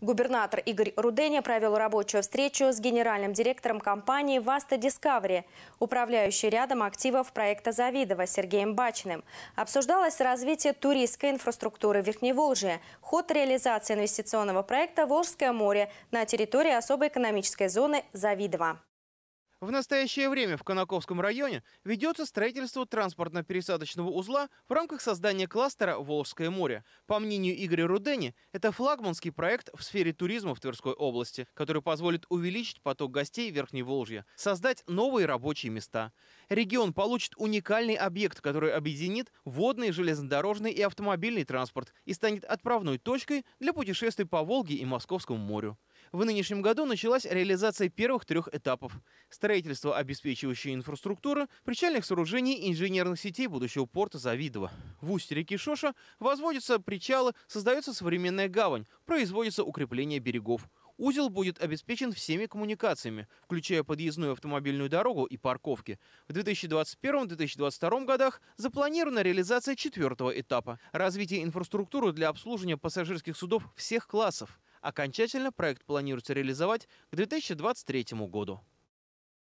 Губернатор Игорь Руденя провел рабочую встречу с генеральным директором компании «Васта Дискавери», управляющей рядом активов проекта «Завидова» Сергеем Бачиным. Обсуждалось развитие туристской инфраструктуры Верхневолжья, ход реализации инвестиционного проекта «Волжское море» на территории особой экономической зоны «Завидова». В настоящее время в Конаковском районе ведется строительство транспортно-пересадочного узла в рамках создания кластера «Волжское море». По мнению Игоря Рудени, это флагманский проект в сфере туризма в Тверской области, который позволит увеличить поток гостей Верхней Волжья, создать новые рабочие места. Регион получит уникальный объект, который объединит водный, железнодорожный и автомобильный транспорт и станет отправной точкой для путешествий по Волге и Московскому морю. В нынешнем году началась реализация первых трех этапов. Строительство обеспечивающей инфраструктуры, причальных сооружений и инженерных сетей будущего порта Завидово. В устье реки Шоша возводятся причалы, создается современная гавань, производится укрепление берегов. Узел будет обеспечен всеми коммуникациями, включая подъездную автомобильную дорогу и парковки. В 2021-2022 годах запланирована реализация четвертого этапа – развитие инфраструктуры для обслуживания пассажирских судов всех классов. Окончательно проект планируется реализовать к 2023 году.